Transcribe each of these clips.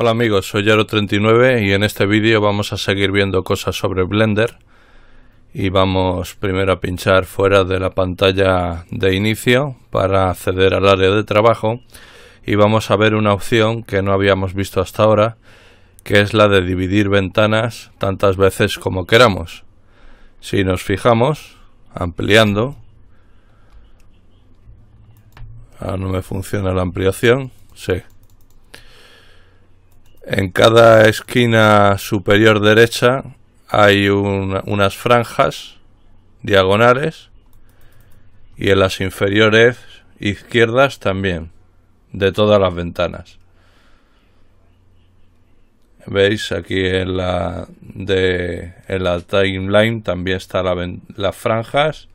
Hola amigos, soy Yaro39 y en este vídeo vamos a seguir viendo cosas sobre Blender y vamos primero a pinchar fuera de la pantalla de inicio para acceder al área de trabajo y vamos a ver una opción que no habíamos visto hasta ahora que es la de dividir ventanas tantas veces como queramos. Si nos fijamos, ampliando, ahora no me funciona la ampliación, sí. En cada esquina superior derecha hay unas franjas diagonales y en las inferiores izquierdas también, de todas las ventanas. Veis aquí en la, de, en la timeline también están las franjas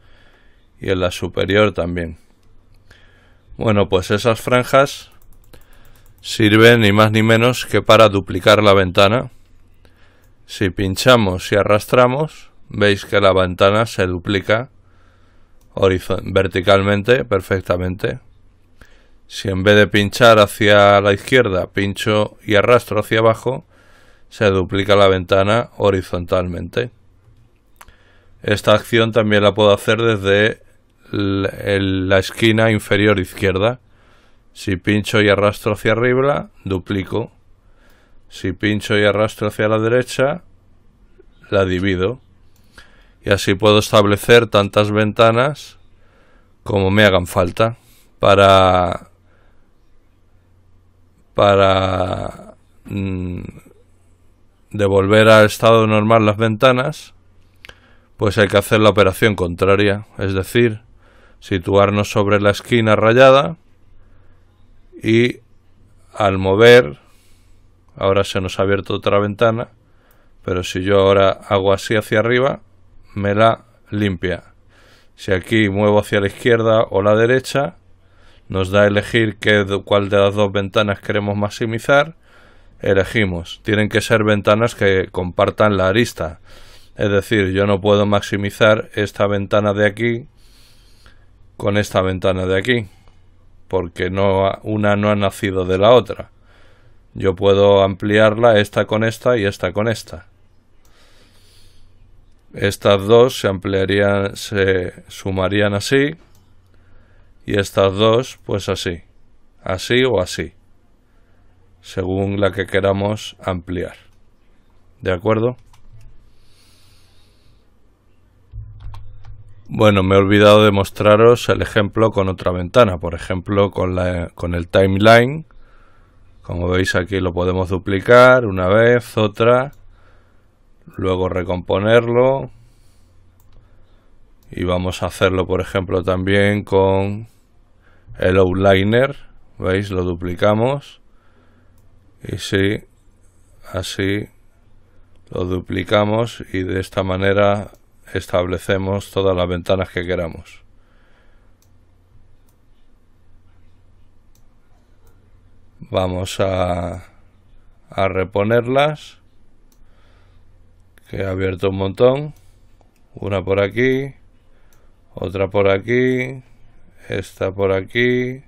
y en la superior también. Bueno, pues esas franjas sirve ni más ni menos que para duplicar la ventana. Si pinchamos y arrastramos, veis que la ventana se duplica verticalmente perfectamente. Si en vez de pinchar hacia la izquierda, pincho y arrastro hacia abajo, se duplica la ventana horizontalmente. Esta acción también la puedo hacer desde la esquina inferior izquierda. Si pincho y arrastro hacia arriba, duplico. Si pincho y arrastro hacia la derecha, la divido. Y así puedo establecer tantas ventanas como me hagan falta para para mm, devolver al estado normal las ventanas pues hay que hacer la operación contraria es decir situarnos sobre la esquina rayada y al mover, ahora se nos ha abierto otra ventana, pero si yo ahora hago así hacia arriba, me la limpia. Si aquí muevo hacia la izquierda o la derecha, nos da a elegir qué, cuál de las dos ventanas queremos maximizar. Elegimos. Tienen que ser ventanas que compartan la arista. Es decir, yo no puedo maximizar esta ventana de aquí con esta ventana de aquí porque no, una no ha nacido de la otra. Yo puedo ampliarla esta con esta y esta con esta. Estas dos se ampliarían, se sumarían así y estas dos pues así, así o así, según la que queramos ampliar. ¿De acuerdo? Bueno, me he olvidado de mostraros el ejemplo con otra ventana, por ejemplo con, el timeline. Como veis aquí lo podemos duplicar una vez, otra, luego recomponerlo. Y vamos a hacerlo, por ejemplo, también con el outliner. ¿Veis? Lo duplicamos. Y sí, así lo duplicamos y de esta manera establecemos todas las ventanas que queramos. Vamos a, reponerlas, que ha abierto un montón. Una por aquí, otra por aquí, esta por aquí,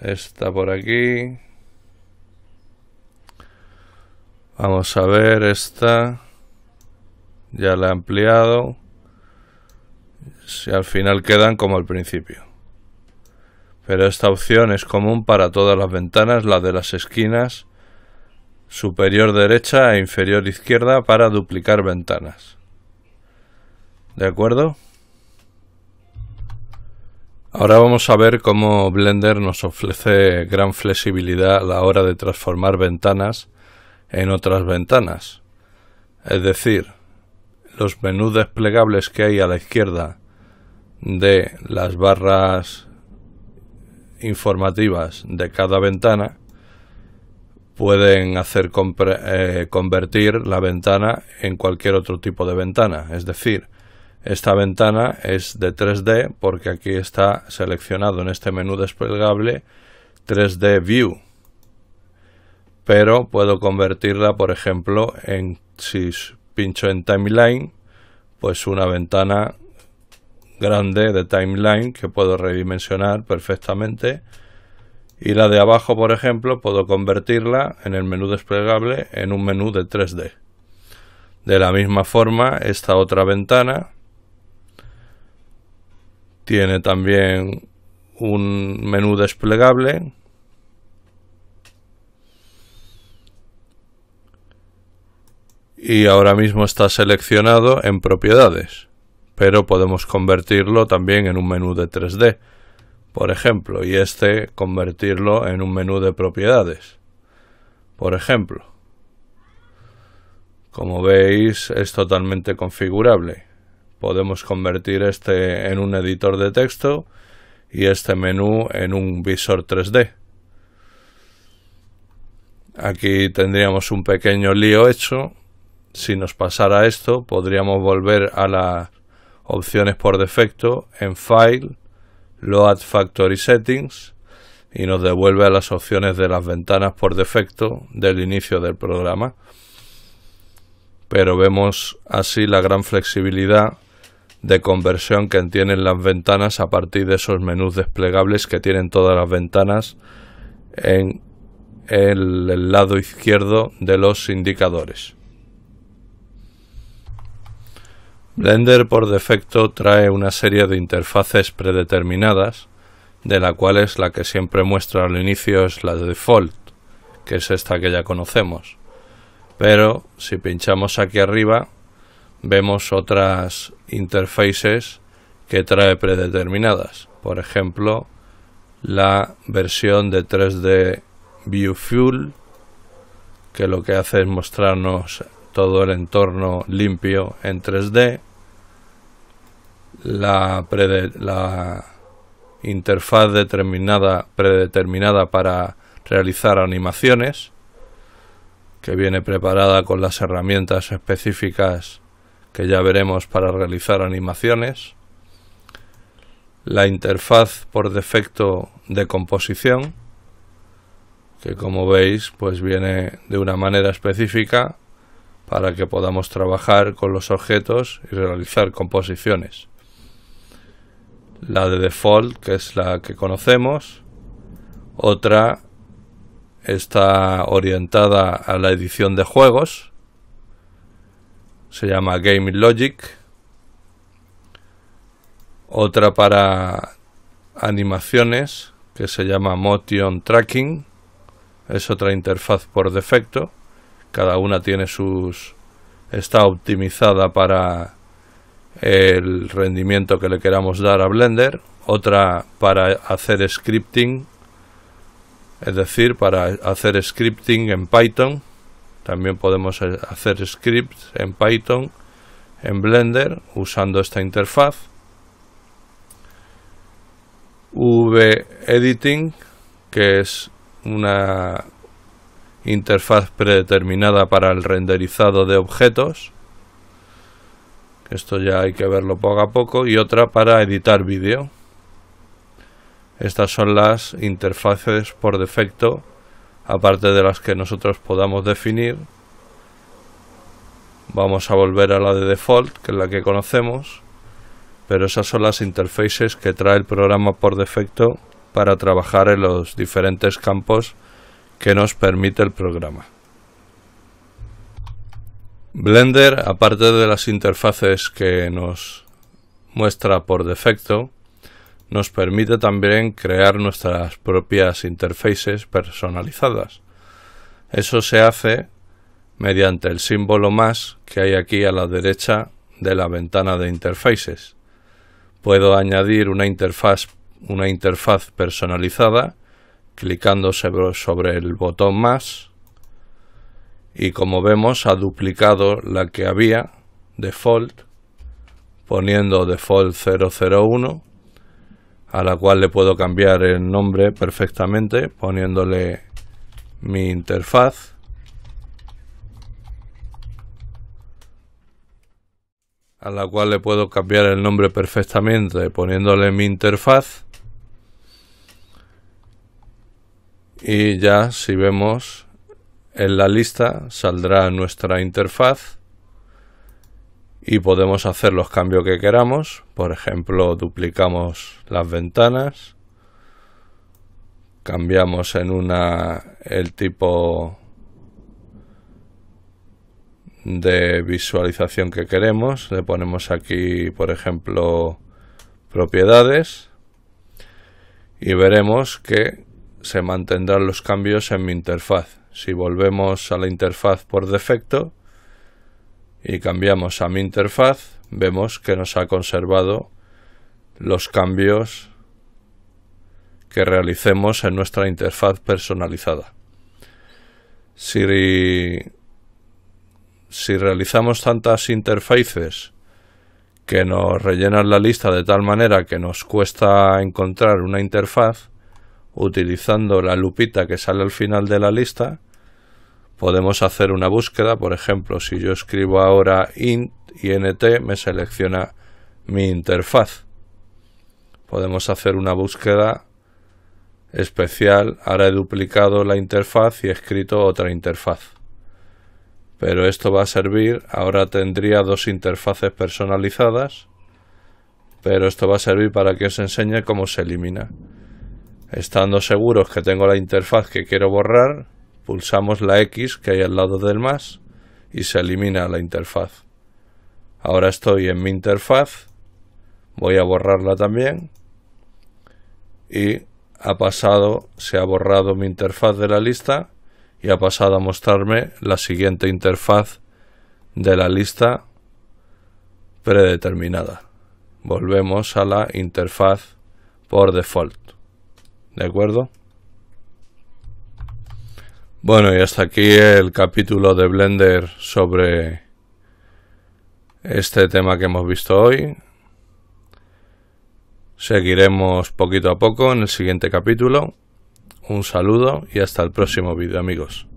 esta por aquí. Vamos a ver esta ya la he ampliado. Si al final quedan como al principio. Pero esta opción es común para todas las ventanas, la de las esquinas, superior derecha e inferior izquierda para duplicar ventanas. ¿De acuerdo? Ahora vamos a ver cómo Blender nos ofrece gran flexibilidad a la hora de transformar ventanas en otras ventanas. Es decir, los menús desplegables que hay a la izquierda de las barras informativas de cada ventana pueden hacer eh, convertir la ventana en cualquier otro tipo de ventana. Es decir, esta ventana es de 3D porque aquí está seleccionado en este menú desplegable 3D View. Pero puedo convertirla, por ejemplo, en si pincho en timeline, pues una ventana grande de timeline que puedo redimensionar perfectamente. Y la de abajo, por ejemplo, puedo convertirla en el menú desplegable en un menú de 3D. De la misma forma, esta otra ventana tiene también un menú desplegable y ahora mismo está seleccionado en propiedades, pero podemos convertirlo también en un menú de 3D, por ejemplo, y este convertirlo en un menú de propiedades, por ejemplo. Como veis, es totalmente configurable. Podemos convertir este en un editor de texto y este menú en un visor 3D. Aquí tendríamos un pequeño lío hecho si nos pasara esto, podríamos volver a las opciones por defecto en File, Load Factory Settings y nos devuelve a las opciones de las ventanas por defecto del inicio del programa. Pero vemos así la gran flexibilidad de conversión que tienen las ventanas a partir de esos menús desplegables que tienen todas las ventanas en el, el lado izquierdo de los indicadores. Blender por defecto trae una serie de interfaces predeterminadas, de la cual es la que siempre muestra al inicio es la de default, que es esta que ya conocemos. Pero si pinchamos aquí arriba, vemos otras interfaces que trae predeterminadas. Por ejemplo, la versión de 3D View Fuel, que lo que hace es mostrarnos todo el entorno limpio en 3D la, interfaz determinada, predeterminada para realizar animaciones, que viene preparada con las herramientas específicas que ya veremos para realizar animaciones, la interfaz por defecto de composición, que como veis pues viene de una manera específica para que podamos trabajar con los objetos y realizar composiciones la de default, que es la que conocemos. Otra está orientada a la edición de juegos. Se llama Game Logic. Otra para animaciones, que se llama Motion Tracking. Es otra interfaz por defecto. Cada una tiene sus... está optimizada para el rendimiento que le queramos dar a Blender, otra para hacer scripting, es decir, para hacer scripting en Python, también podemos eh, hacer scripts en Python, en Blender, usando esta interfaz. V-Editing, que es una interfaz predeterminada para el renderizado de objetos esto ya hay que verlo poco a poco, y otra para editar vídeo. Estas son las interfaces por defecto, aparte de las que nosotros podamos definir. Vamos a volver a la de default, que es la que conocemos, pero esas son las interfaces que trae el programa por defecto para trabajar en los diferentes campos que nos permite el programa. Blender, aparte de las interfaces que nos muestra por defecto, nos permite también crear nuestras propias interfaces personalizadas. Eso se hace mediante el símbolo más que hay aquí a la derecha de la ventana de interfaces. Puedo añadir una interfaz, personalizada clicando sobre el botón más y como vemos ha duplicado la que había default poniendo default 001 a la cual le puedo cambiar el nombre perfectamente poniéndole mi interfaz a la cual le puedo cambiar el nombre perfectamente poniéndole mi interfaz y ya si vemos en la lista saldrá nuestra interfaz y podemos hacer los cambios que queramos. Por ejemplo, duplicamos las ventanas, cambiamos en una el tipo de visualización que queremos. Le ponemos aquí, por ejemplo, propiedades y veremos que se mantendrán los cambios en mi interfaz. Si volvemos a la interfaz por defecto y cambiamos a mi interfaz, vemos que nos ha conservado los cambios que realicemos en nuestra interfaz personalizada. Si, si realizamos tantas interfaces que nos rellenan la lista de tal manera que nos cuesta encontrar una interfaz, utilizando la lupita que sale al final de la lista, Podemos hacer una búsqueda, por ejemplo, si yo escribo ahora int, y nt, me selecciona mi interfaz. Podemos hacer una búsqueda especial, ahora he duplicado la interfaz y he escrito otra interfaz. Pero esto va a servir, ahora tendría dos interfaces personalizadas, pero esto va a servir para que os enseñe cómo se elimina. Estando seguros que tengo la interfaz que quiero borrar, pulsamos la X que hay al lado del más y se elimina la interfaz. Ahora estoy en mi interfaz, voy a borrarla también y ha pasado, se ha borrado mi interfaz de la lista y ha pasado a mostrarme la siguiente interfaz de la lista predeterminada. Volvemos a la interfaz por default. ¿De acuerdo? Bueno, y hasta aquí el capítulo de Blender sobre este tema que hemos visto hoy. Seguiremos poquito a poco en el siguiente capítulo. Un saludo y hasta el próximo vídeo amigos.